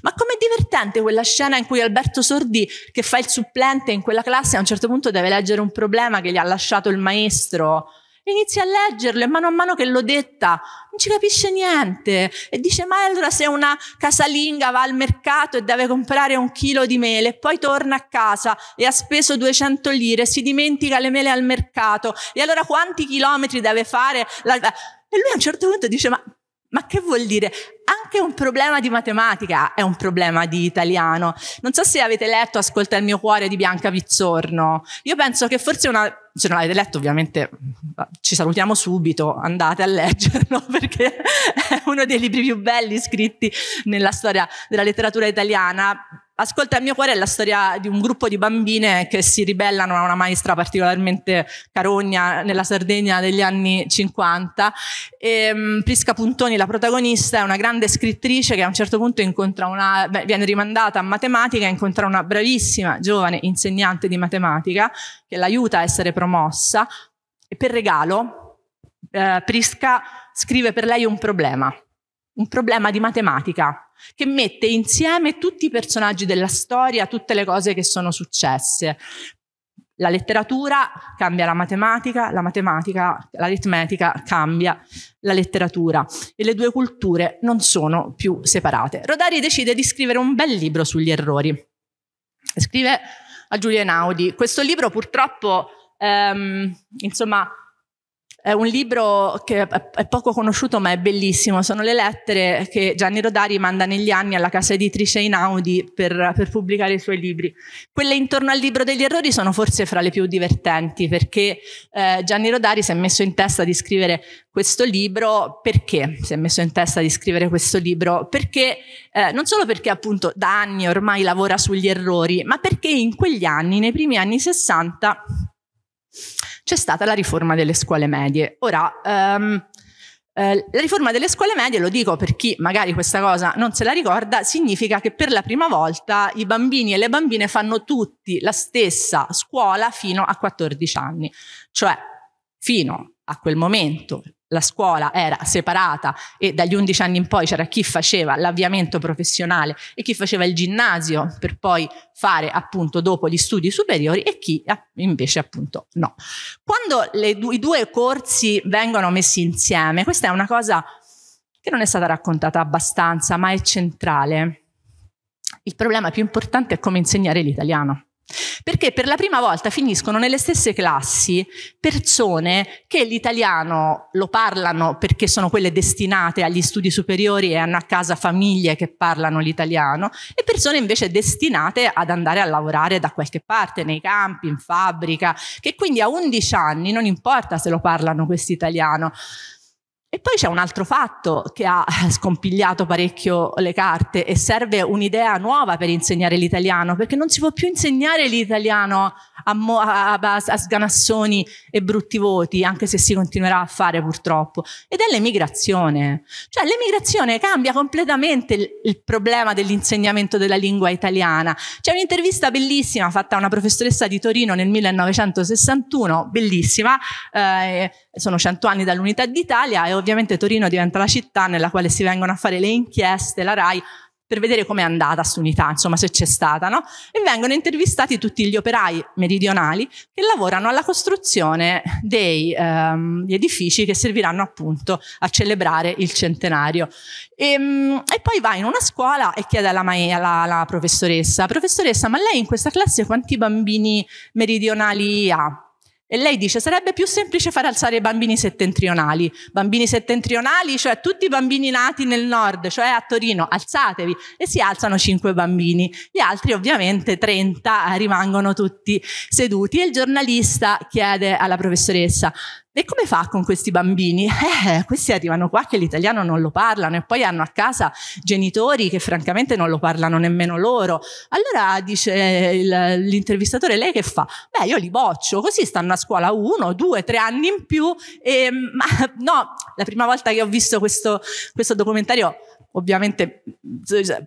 Ma com'è divertente quella scena in cui Alberto Sordi, che fa il supplente in quella classe, a un certo punto deve leggere un problema che gli ha lasciato il maestro Inizia a leggerlo e mano a mano che l'ho detta non ci capisce niente e dice ma allora se una casalinga va al mercato e deve comprare un chilo di mele e poi torna a casa e ha speso 200 lire e si dimentica le mele al mercato e allora quanti chilometri deve fare? La... E lui a un certo punto dice ma ma che vuol dire? Anche un problema di matematica è un problema di italiano. Non so se avete letto Ascolta il mio cuore di Bianca Pizzorno. Io penso che forse una... Se non l'avete letto ovviamente ci salutiamo subito, andate a leggerlo [laughs] perché è uno dei libri più belli scritti nella storia della letteratura italiana Ascolta il mio cuore è la storia di un gruppo di bambine che si ribellano a una maestra particolarmente carogna nella Sardegna degli anni 50. E, um, Prisca Puntoni, la protagonista, è una grande scrittrice che a un certo punto una, beh, viene rimandata a matematica e incontra una bravissima giovane insegnante di matematica che l'aiuta a essere promossa e per regalo eh, Prisca scrive per lei un problema, un problema di matematica che mette insieme tutti i personaggi della storia, tutte le cose che sono successe. La letteratura cambia la matematica, la matematica, l'aritmetica cambia la letteratura e le due culture non sono più separate. Rodari decide di scrivere un bel libro sugli errori. Scrive a Giulia Einaudi, questo libro purtroppo, ehm, insomma, è un libro che è poco conosciuto ma è bellissimo, sono le lettere che Gianni Rodari manda negli anni alla casa editrice Inaudi per, per pubblicare i suoi libri. Quelle intorno al libro degli errori sono forse fra le più divertenti perché eh, Gianni Rodari si è messo in testa di scrivere questo libro perché si è messo in testa di scrivere questo libro? Perché eh, non solo perché appunto da anni ormai lavora sugli errori, ma perché in quegli anni, nei primi anni 60, c'è stata la riforma delle scuole medie. Ora, um, la riforma delle scuole medie, lo dico per chi magari questa cosa non se la ricorda, significa che per la prima volta i bambini e le bambine fanno tutti la stessa scuola fino a 14 anni, cioè fino a quel momento la scuola era separata e dagli 11 anni in poi c'era chi faceva l'avviamento professionale e chi faceva il ginnasio per poi fare appunto dopo gli studi superiori e chi ah, invece appunto no. Quando du- i due corsi vengono messi insieme, questa è una cosa che non è stata raccontata abbastanza, ma è centrale. Il problema più importante è come insegnare l'italiano. Perché per la prima volta finiscono nelle stesse classi persone che l'italiano lo parlano perché sono quelle destinate agli studi superiori e hanno a casa famiglie che parlano l'italiano e persone invece destinate ad andare a lavorare da qualche parte, nei campi, in fabbrica, che quindi a 11 anni non importa se lo parlano questo italiano, e poi c'è un altro fatto che ha [laughs] scompigliato parecchio le carte e serve un'idea nuova per insegnare l'italiano, perché non si può più insegnare l'italiano a, mo- a, a, a sganassoni e brutti voti, anche se si continuerà a fare purtroppo. Ed è l'emigrazione. Cioè l'emigrazione cambia completamente il, il problema dell'insegnamento della lingua italiana. C'è un'intervista bellissima fatta a una professoressa di Torino nel 1961, bellissima, eh, sono cento anni dall'Unità d'Italia e ho ovviamente Torino diventa la città nella quale si vengono a fare le inchieste, la RAI, per vedere com'è andata quest'unità, insomma se c'è stata, no? E vengono intervistati tutti gli operai meridionali che lavorano alla costruzione degli ehm, edifici che serviranno appunto a celebrare il centenario. E, ehm, e poi va in una scuola e chiede alla, alla, alla professoressa, professoressa ma lei in questa classe quanti bambini meridionali ha? E lei dice sarebbe più semplice far alzare i bambini settentrionali. Bambini settentrionali, cioè tutti i bambini nati nel nord, cioè a Torino, alzatevi. E si alzano cinque bambini. Gli altri ovviamente 30 rimangono tutti seduti. E il giornalista chiede alla professoressa, e come fa con questi bambini? [laughs] Eh, questi arrivano qua che l'italiano non lo parlano e poi hanno a casa genitori che francamente non lo parlano nemmeno loro. Allora dice il, l'intervistatore, lei che fa? Beh, io li boccio, così stanno a scuola uno, due, tre anni in più. E, mm, ma, [laughs] no, la prima volta che ho visto questo, questo documentario, ovviamente,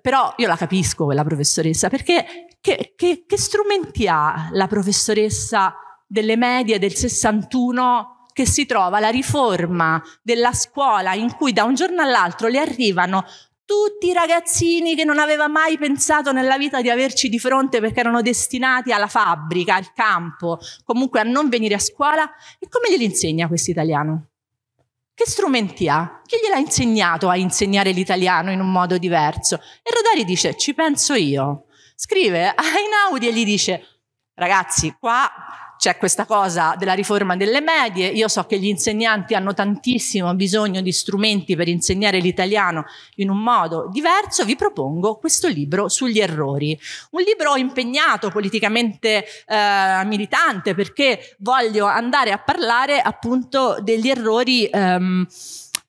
però io la capisco quella professoressa, perché che, che, che strumenti ha la professoressa delle medie del 61? che si trova la riforma della scuola in cui da un giorno all'altro le arrivano tutti i ragazzini che non aveva mai pensato nella vita di averci di fronte perché erano destinati alla fabbrica, al campo, comunque a non venire a scuola. E come glieli insegna questo italiano? Che strumenti ha? Chi gliel'ha insegnato a insegnare l'italiano in un modo diverso? E Rodari dice, ci penso io. Scrive a Einaudi e gli dice, ragazzi, qua c'è questa cosa della riforma delle medie, io so che gli insegnanti hanno tantissimo bisogno di strumenti per insegnare l'italiano in un modo diverso, vi propongo questo libro sugli errori. Un libro impegnato politicamente eh, militante perché voglio andare a parlare appunto degli errori ehm,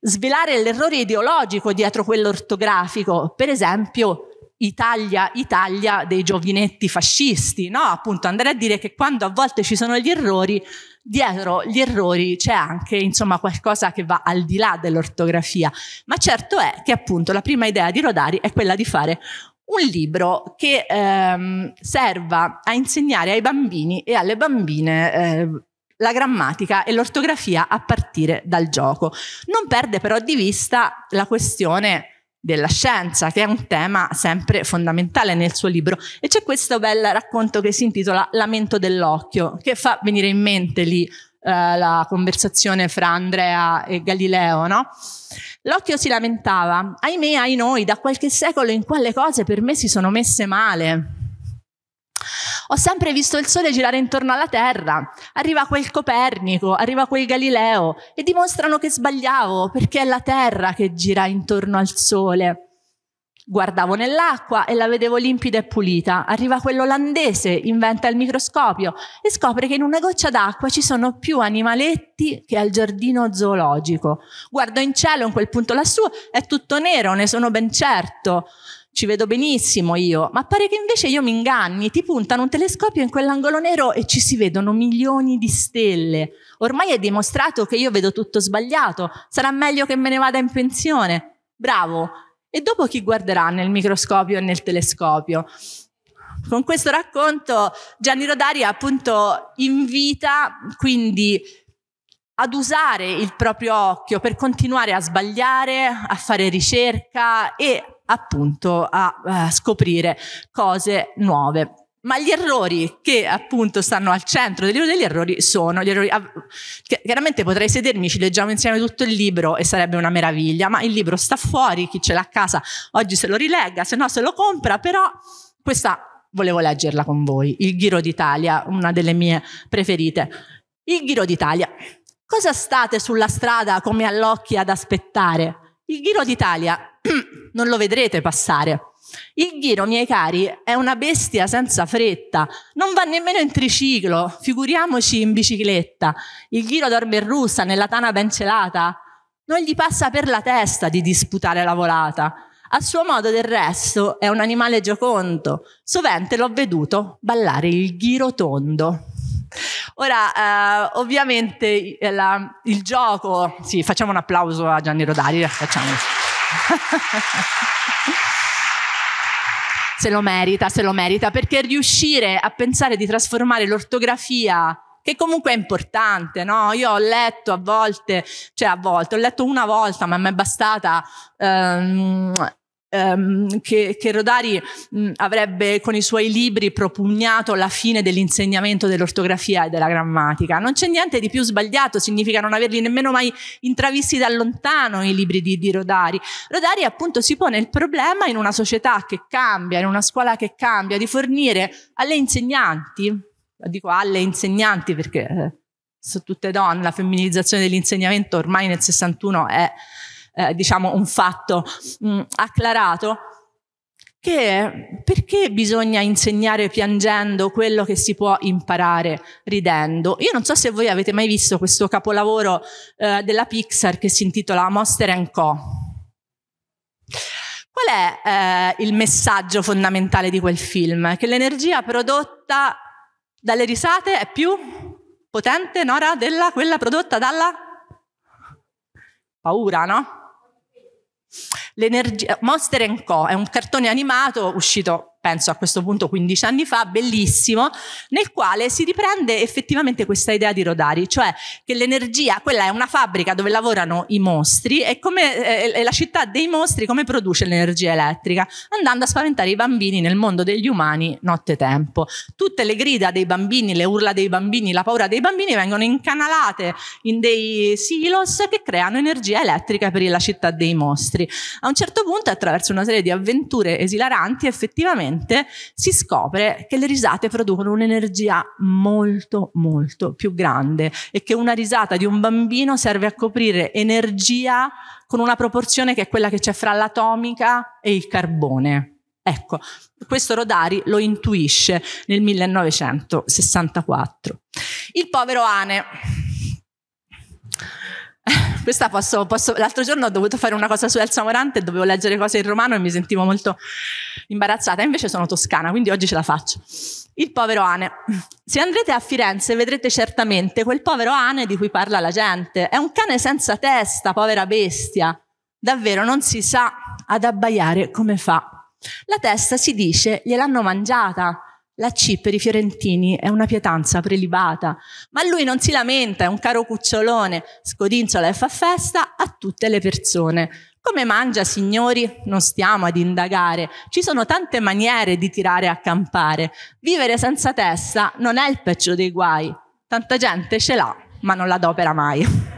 svelare l'errore ideologico dietro quello ortografico, per esempio Italia, Italia dei giovinetti fascisti, no? Appunto, andare a dire che quando a volte ci sono gli errori, dietro gli errori c'è anche insomma qualcosa che va al di là dell'ortografia. Ma certo è che appunto la prima idea di Rodari è quella di fare un libro che ehm, serva a insegnare ai bambini e alle bambine eh, la grammatica e l'ortografia a partire dal gioco. Non perde però di vista la questione della scienza, che è un tema sempre fondamentale nel suo libro. E c'è questo bel racconto che si intitola Lamento dell'occhio, che fa venire in mente lì eh, la conversazione fra Andrea e Galileo, no? L'occhio si lamentava, ahimè, ahi noi, da qualche secolo in quale cose per me si sono messe male. Ho sempre visto il Sole girare intorno alla Terra. Arriva quel Copernico, arriva quel Galileo e dimostrano che sbagliavo perché è la Terra che gira intorno al Sole. Guardavo nell'acqua e la vedevo limpida e pulita. Arriva quell'olandese, inventa il microscopio e scopre che in una goccia d'acqua ci sono più animaletti che al giardino zoologico. Guardo in cielo in quel punto lassù, è tutto nero, ne sono ben certo ci vedo benissimo io, ma pare che invece io mi inganni, ti puntano un telescopio in quell'angolo nero e ci si vedono milioni di stelle. Ormai è dimostrato che io vedo tutto sbagliato, sarà meglio che me ne vada in pensione. Bravo. E dopo chi guarderà nel microscopio e nel telescopio? Con questo racconto Gianni Rodari appunto invita quindi ad usare il proprio occhio per continuare a sbagliare, a fare ricerca e appunto a, a eh, scoprire cose nuove. Ma gli errori che appunto stanno al centro del libro degli errori sono gli errori. chiaramente potrei sedermi, ci leggiamo insieme tutto il libro e sarebbe una meraviglia, ma il libro sta fuori, chi ce l'ha a casa oggi se lo rilegga, se no se lo compra, però questa volevo leggerla con voi, Il Giro d'Italia, una delle mie preferite. Il Giro d'Italia. Cosa state sulla strada come all'occhio ad aspettare? Il Giro d'Italia [clears throat] non lo vedrete passare. Il ghiro, miei cari, è una bestia senza fretta, non va nemmeno in triciclo, figuriamoci in bicicletta. Il ghiro dorme in russa, nella tana ben celata, non gli passa per la testa di disputare la volata. A suo modo del resto è un animale giocondo, sovente l'ho veduto ballare il ghiro tondo. Ora, eh, ovviamente la, il gioco, sì, facciamo un applauso a Gianni Rodari, eh, facciamolo. [laughs] se lo merita, se lo merita, perché riuscire a pensare di trasformare l'ortografia che comunque è importante, no? Io ho letto a volte, cioè a volte, ho letto una volta, ma mi è bastata ehm, ehm, che, che, Rodari mh, mm, avrebbe con i suoi libri propugnato la fine dell'insegnamento dell'ortografia e della grammatica. Non c'è niente di più sbagliato, significa non averli nemmeno mai intravisti da lontano i libri di, di Rodari. Rodari appunto si pone il problema in una società che cambia, in una scuola che cambia, di fornire alle insegnanti, dico alle insegnanti perché... Eh, su tutte donne, la femminilizzazione dell'insegnamento ormai nel 61 è eh, diciamo un fatto mh, mm, acclarato, che perché bisogna insegnare piangendo quello che si può imparare ridendo? Io non so se voi avete mai visto questo capolavoro eh, della Pixar che si intitola Monster Co. Qual è eh, il messaggio fondamentale di quel film? Che l'energia prodotta dalle risate è più potente, Nora, della quella prodotta dalla paura, no? L'energia, Monster Co. è un cartone animato uscito penso a questo punto 15 anni fa, bellissimo, nel quale si riprende effettivamente questa idea di Rodari, cioè che l'energia, quella è una fabbrica dove lavorano i mostri e come eh, la città dei mostri come produce l'energia elettrica, andando a spaventare i bambini nel mondo degli umani notte tempo. Tutte le grida dei bambini, le urla dei bambini, la paura dei bambini vengono incanalate in dei silos che creano energia elettrica per la città dei mostri. A un certo punto attraverso una serie di avventure esilaranti effettivamente mente, si scopre che le risate producono un'energia molto molto più grande e che una risata di un bambino serve a coprire energia con una proporzione che è quella che c'è fra l'atomica e il carbone. Ecco, questo Rodari lo intuisce nel 1964. Il povero Ane. [laughs] Questa posso, posso, l'altro giorno ho dovuto fare una cosa su Elsa Morante e dovevo leggere cose in romano e mi sentivo molto imbarazzata. Invece sono toscana, quindi oggi ce la faccio. Il povero Ane. Se andrete a Firenze vedrete certamente quel povero Ane di cui parla la gente. È un cane senza testa, povera bestia. Davvero non si sa ad abbaiare come fa. La testa si dice gliel'hanno mangiata la C per i fiorentini è una pietanza prelibata, ma lui non si lamenta, è un caro cucciolone, scodinzola e fa festa a tutte le persone. Come mangia, signori? Non stiamo ad indagare. Ci sono tante maniere di tirare a campare. Vivere senza testa non è il peggio dei guai. Tanta gente ce l'ha, ma non l'adopera mai.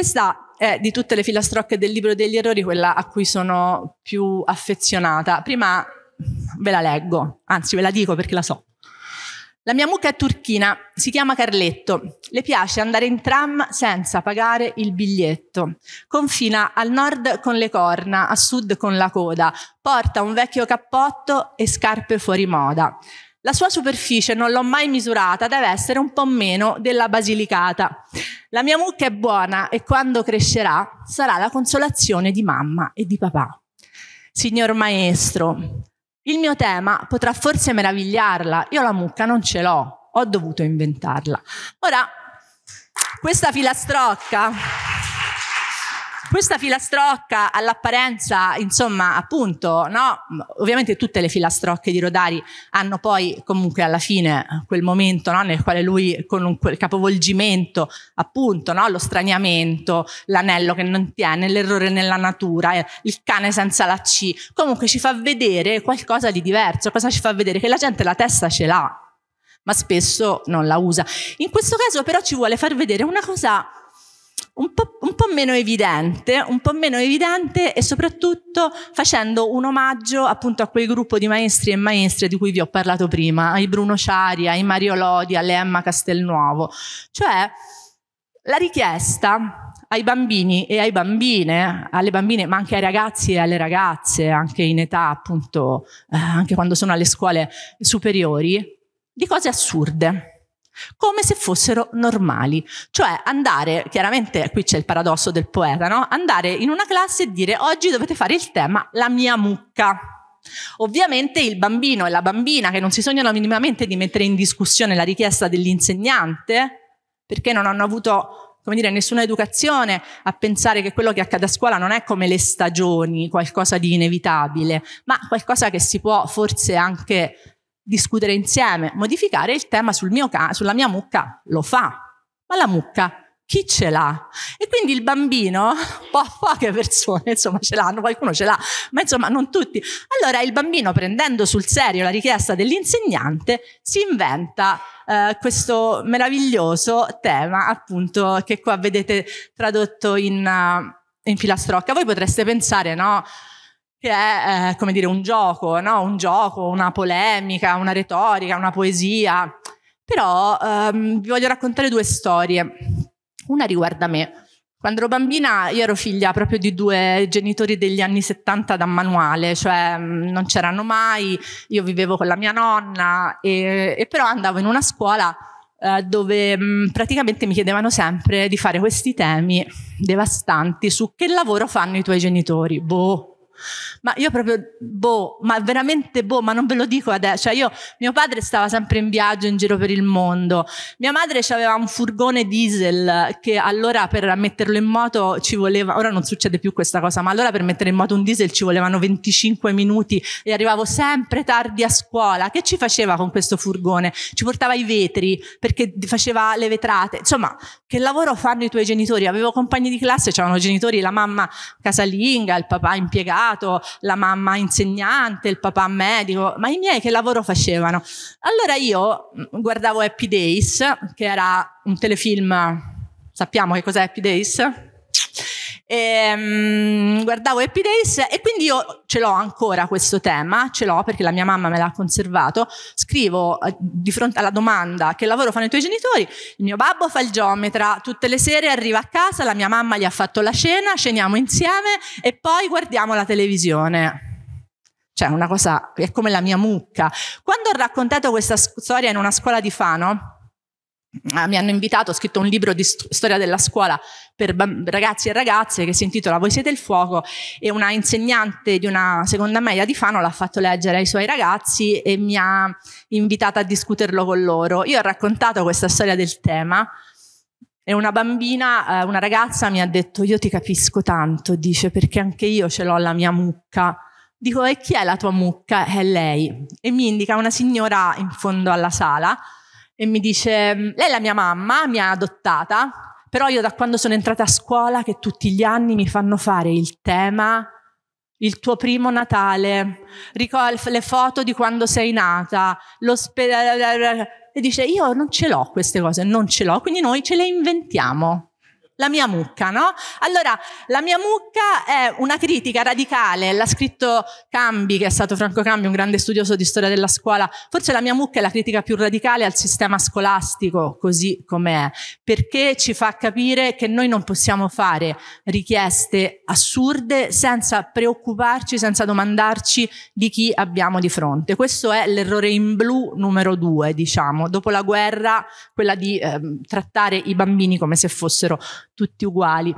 Questa è di tutte le filastrocche del libro degli errori quella a cui sono più affezionata. Prima ve la leggo, anzi ve la dico perché la so. La mia mucca è turchina, si chiama Carletto. Le piace andare in tram senza pagare il biglietto. Confina al nord con le corna, a sud con la coda. Porta un vecchio cappotto e scarpe fuori moda. La sua superficie, non l'ho mai misurata, deve essere un po' meno della Basilicata. La mia mucca è buona e quando crescerà sarà la consolazione di mamma e di papà. Signor maestro, il mio tema potrà forse meravigliarla, io la mucca non ce l'ho, ho dovuto inventarla. Ora, questa filastrocca... Questa filastrocca all'apparenza, insomma, appunto, no? Ovviamente tutte le filastrocche di Rodari hanno poi comunque alla fine quel momento no? nel quale lui con un, quel capovolgimento, appunto, no? lo straniamento, l'anello che non tiene, l'errore nella natura, eh, il cane senza la C, comunque ci fa vedere qualcosa di diverso, cosa ci fa vedere? Che la gente la testa ce l'ha, ma spesso non la usa. In questo caso però ci vuole far vedere una cosa un po', un po', meno evidente, un po' meno evidente e soprattutto facendo un omaggio appunto a quel gruppo di maestri e maestre di cui vi ho parlato prima, ai Bruno Ciari, ai Mario Lodi, alle Emma Castelnuovo. Cioè la richiesta ai bambini e ai bambine, alle bambine ma anche ai ragazzi e alle ragazze, anche in età appunto, eh, anche quando sono alle scuole superiori, di cose assurde come se fossero normali. Cioè andare, chiaramente qui c'è il paradosso del poeta, no? andare in una classe e dire oggi dovete fare il tema la mia mucca. Ovviamente il bambino e la bambina che non si sognano minimamente di mettere in discussione la richiesta dell'insegnante, perché non hanno avuto come dire, nessuna educazione a pensare che quello che accade a scuola non è come le stagioni, qualcosa di inevitabile, ma qualcosa che si può forse anche discutere insieme, modificare il tema sul mio ca- sulla mia mucca, lo fa, ma la mucca chi ce l'ha? E quindi il bambino, [laughs] po- poche persone insomma ce l'hanno, qualcuno ce l'ha, ma insomma non tutti. Allora il bambino prendendo sul serio la richiesta dell'insegnante si inventa eh, questo meraviglioso tema appunto che qua vedete tradotto in, eh, in filastrocca. Voi potreste pensare, no? che è, eh, come dire, un gioco, no? un gioco, una polemica, una retorica, una poesia. Però ehm, vi voglio raccontare due storie. Una riguarda me. Quando ero bambina io ero figlia proprio di due genitori degli anni 70 da manuale, cioè mm, non c'erano mai, io vivevo con la mia nonna e, e però andavo in una scuola eh, dove mh, mm, praticamente mi chiedevano sempre di fare questi temi devastanti su che lavoro fanno i tuoi genitori. Boh, ma io proprio, boh, ma veramente boh, ma non ve lo dico adesso. Cioè io, mio padre stava sempre in viaggio in giro per il mondo. Mia madre aveva un furgone diesel che allora per metterlo in moto ci voleva, ora non succede più questa cosa, ma allora per mettere in moto un diesel ci volevano 25 minuti e arrivavo sempre tardi a scuola. Che ci faceva con questo furgone? Ci portava i vetri perché faceva le vetrate. Insomma, che lavoro fanno i tuoi genitori? Avevo compagni di classe, c'erano genitori, la mamma casalinga, il papà impiegato, la mamma insegnante, il papà medico, ma i miei che lavoro facevano? Allora io mm, guardavo Happy Days, che era un telefilm, sappiamo che cos'è Happy Days? E, um, guardavo Happy Days e quindi io ce l'ho ancora questo tema, ce l'ho perché la mia mamma me l'ha conservato. Scrivo eh, di fronte alla domanda che lavoro fanno i tuoi genitori, il mio babbo fa il geometra, tutte le sere arriva a casa, la mia mamma gli ha fatto la cena, ceniamo insieme e poi guardiamo la televisione cioè una cosa è come la mia mucca. Quando ho raccontato questa storia in una scuola di Fano, Ah, mi hanno invitato, ho scritto un libro di storia della scuola per ragazzi e ragazze che si intitola Voi siete il fuoco e una insegnante di una seconda media di Fano l'ha fatto leggere ai suoi ragazzi e mi ha invitata a discuterlo con loro. Io ho raccontato questa storia del tema e una bambina, eh, una ragazza mi ha detto io ti capisco tanto, dice perché anche io ce l'ho la mia mucca. Dico e chi è la tua mucca? È lei. E mi indica una signora in fondo alla sala e mi dice, mm, lei è la mia mamma, mi ha adottata, però io da quando sono entrata a scuola che tutti gli anni mi fanno fare il tema, il tuo primo Natale, le foto di quando sei nata, l'ospedale, e dice io non ce l'ho queste cose, non ce l'ho, quindi noi ce le inventiamo la mia mucca, no? Allora, la mia mucca è una critica radicale, l'ha scritto Cambi, che è stato Franco Cambi, un grande studioso di storia della scuola. Forse la mia mucca è la critica più radicale al sistema scolastico, così com'è, perché ci fa capire che noi non possiamo fare richieste assurde senza preoccuparci, senza domandarci di chi abbiamo di fronte. Questo è l'errore in blu numero due, diciamo, dopo la guerra, quella di eh, trattare i bambini come se fossero tutti uguali.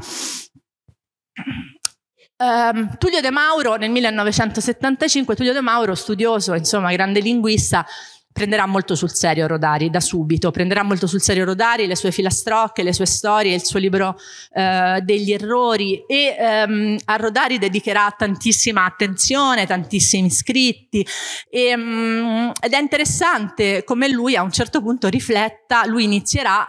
Um, Tullio De Mauro nel 1975, Tullio De Mauro, studioso, insomma, grande linguista, prenderà molto sul serio Rodari da subito, prenderà molto sul serio Rodari, le sue filastrocche, le sue storie, il suo libro eh, degli errori e ehm, a Rodari dedicherà tantissima attenzione, tantissimi scritti e, ehm, mh, ed è interessante come lui a un certo punto rifletta, lui inizierà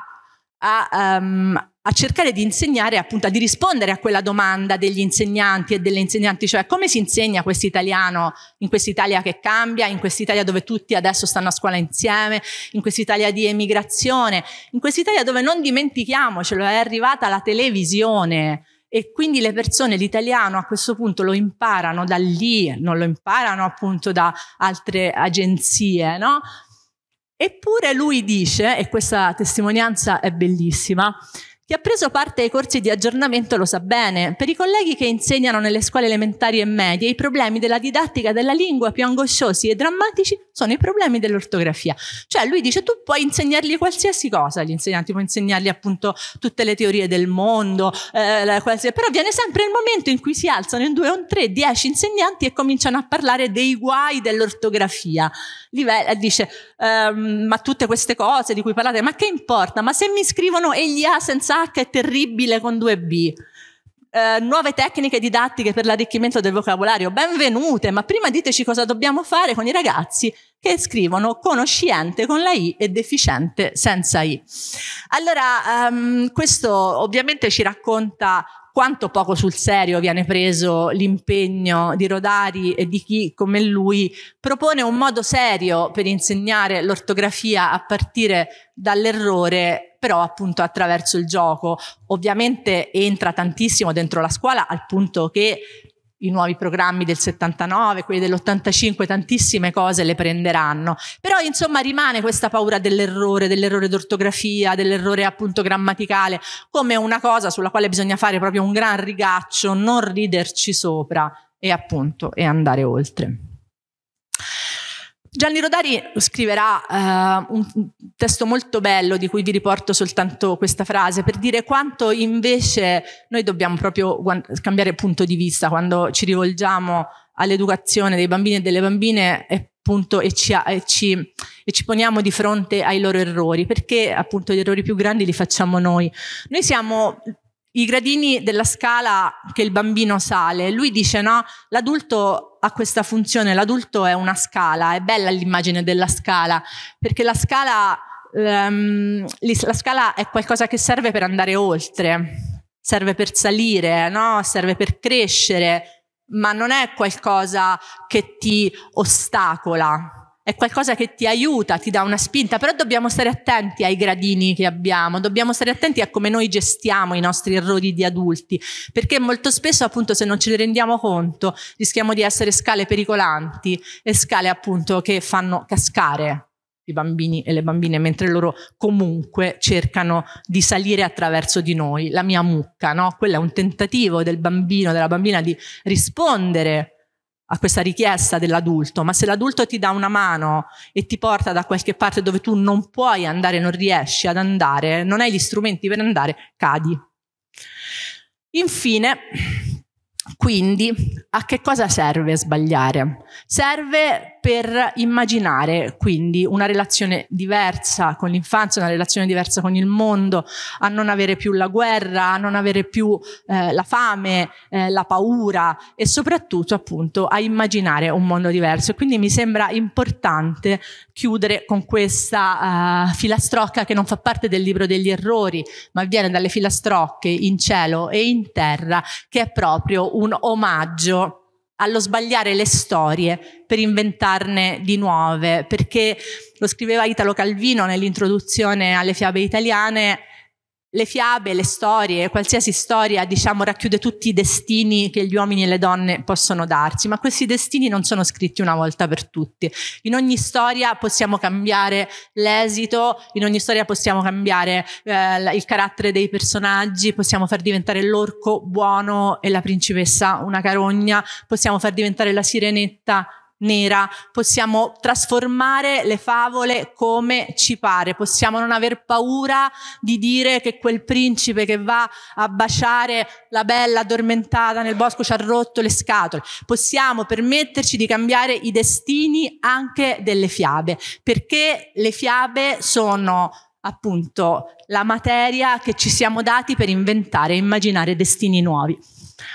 a, um, a cercare di insegnare, appunto, di rispondere a quella domanda degli insegnanti e delle insegnanti, cioè come si insegna questo italiano in quest'Italia che cambia, in quest'Italia dove tutti adesso stanno a scuola insieme, in quest'Italia di emigrazione, in quest'Italia dove non dimentichiamocelo, è arrivata la televisione. E quindi le persone, l'italiano a questo punto lo imparano da lì, non lo imparano appunto da altre agenzie, no? Eppure lui dice, e questa testimonianza è bellissima, chi ha preso parte ai corsi di aggiornamento lo sa bene. Per i colleghi che insegnano nelle scuole elementari e medie, i problemi della didattica della lingua più angosciosi e drammatici sono i problemi dell'ortografia. Cioè lui dice tu puoi insegnargli qualsiasi cosa, agli insegnanti puoi insegnargli appunto tutte le teorie del mondo, eh, però viene sempre il momento in cui si alzano in due o in tre, dieci insegnanti e cominciano a parlare dei guai dell'ortografia. Eh, dice ehm, ma tutte queste cose di cui parlate, ma che importa? Ma se mi scrivono e gli ha senza H è terribile con due B. Eh, nuove tecniche didattiche per l'arricchimento del vocabolario, benvenute, ma prima diteci cosa dobbiamo fare con i ragazzi che scrivono conosciente con la I e deficiente senza I. Allora, ehm, questo ovviamente ci racconta quanto poco sul serio viene preso l'impegno di Rodari e di chi come lui propone un modo serio per insegnare l'ortografia a partire dall'errore però appunto attraverso il gioco. Ovviamente entra tantissimo dentro la scuola al punto che i nuovi programmi del 79, quelli dell'85, tantissime cose le prenderanno. Però insomma rimane questa paura dell'errore, dell'errore d'ortografia, dell'errore appunto grammaticale, come una cosa sulla quale bisogna fare proprio un gran rigaccio, non riderci sopra e appunto e andare oltre. Gianni Rodari scriverà uh, un testo molto bello di cui vi riporto soltanto questa frase per dire quanto invece noi dobbiamo proprio cambiare punto di vista quando ci rivolgiamo all'educazione dei bambini e delle bambine e, appunto, e, ci, e, ci, e, ci, poniamo di fronte ai loro errori perché appunto gli errori più grandi li facciamo noi. Noi siamo i gradini della scala che il bambino sale. Lui dice no, l'adulto ha questa funzione, l'adulto è una scala, è bella l'immagine della scala, perché la scala, um, la scala è qualcosa che serve per andare oltre, serve per salire, no? serve per crescere, ma non è qualcosa che ti ostacola è qualcosa che ti aiuta, ti dà una spinta, però dobbiamo stare attenti ai gradini che abbiamo, dobbiamo stare attenti a come noi gestiamo i nostri errori di adulti, perché molto spesso appunto se non ce ne rendiamo conto rischiamo di essere scale pericolanti e scale appunto che fanno cascare i bambini e le bambine mentre loro comunque cercano di salire attraverso di noi, la mia mucca, no? Quello è un tentativo del bambino, della bambina di rispondere a questa richiesta dell'adulto, ma se l'adulto ti dà una mano e ti porta da qualche parte dove tu non puoi andare, non riesci ad andare, non hai gli strumenti per andare, cadi. Infine, quindi, a che cosa serve sbagliare? Serve per immaginare quindi una relazione diversa con l'infanzia, una relazione diversa con il mondo, a non avere più la guerra, a non avere più eh, la fame, eh, la paura e soprattutto appunto a immaginare un mondo diverso. E quindi mi sembra importante chiudere con questa eh, filastrocca che non fa parte del libro degli errori, ma viene dalle filastrocche in cielo e in terra, che è proprio un omaggio allo sbagliare le storie per inventarne di nuove, perché lo scriveva Italo Calvino nell'introduzione alle fiabe italiane, le fiabe, le storie, qualsiasi storia, diciamo, racchiude tutti i destini che gli uomini e le donne possono darsi, ma questi destini non sono scritti una volta per tutti. In ogni storia possiamo cambiare l'esito, in ogni storia possiamo cambiare eh, il carattere dei personaggi, possiamo far diventare l'orco buono e la principessa una carogna, possiamo far diventare la sirenetta nera, possiamo trasformare le favole come ci pare, possiamo non aver paura di dire che quel principe che va a baciare la bella addormentata nel bosco ci ha rotto le scatole, possiamo permetterci di cambiare i destini anche delle fiabe, perché le fiabe sono appunto la materia che ci siamo dati per inventare e immaginare destini nuovi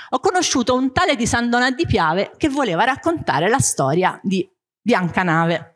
ho conosciuto un tale di San Donà di Piave che voleva raccontare la storia di Biancanave.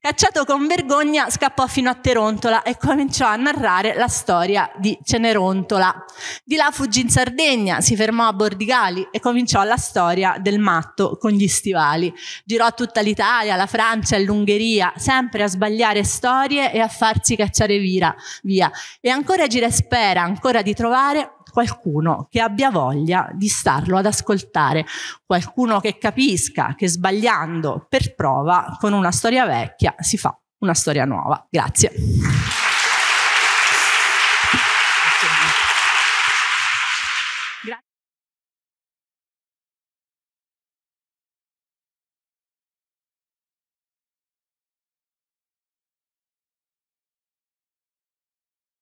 Cacciato con vergogna, scappò fino a Terontola e cominciò a narrare la storia di Cenerontola. Di là fuggì in Sardegna, si fermò a Bordigali e cominciò la storia del matto con gli stivali. Girò tutta l'Italia, la Francia e l'Ungheria, sempre a sbagliare storie e a farsi cacciare via. via. E ancora gira e spera ancora di trovare qualcuno che abbia voglia di starlo ad ascoltare, qualcuno che capisca che sbagliando per prova con una storia vecchia si fa una storia nuova. Grazie.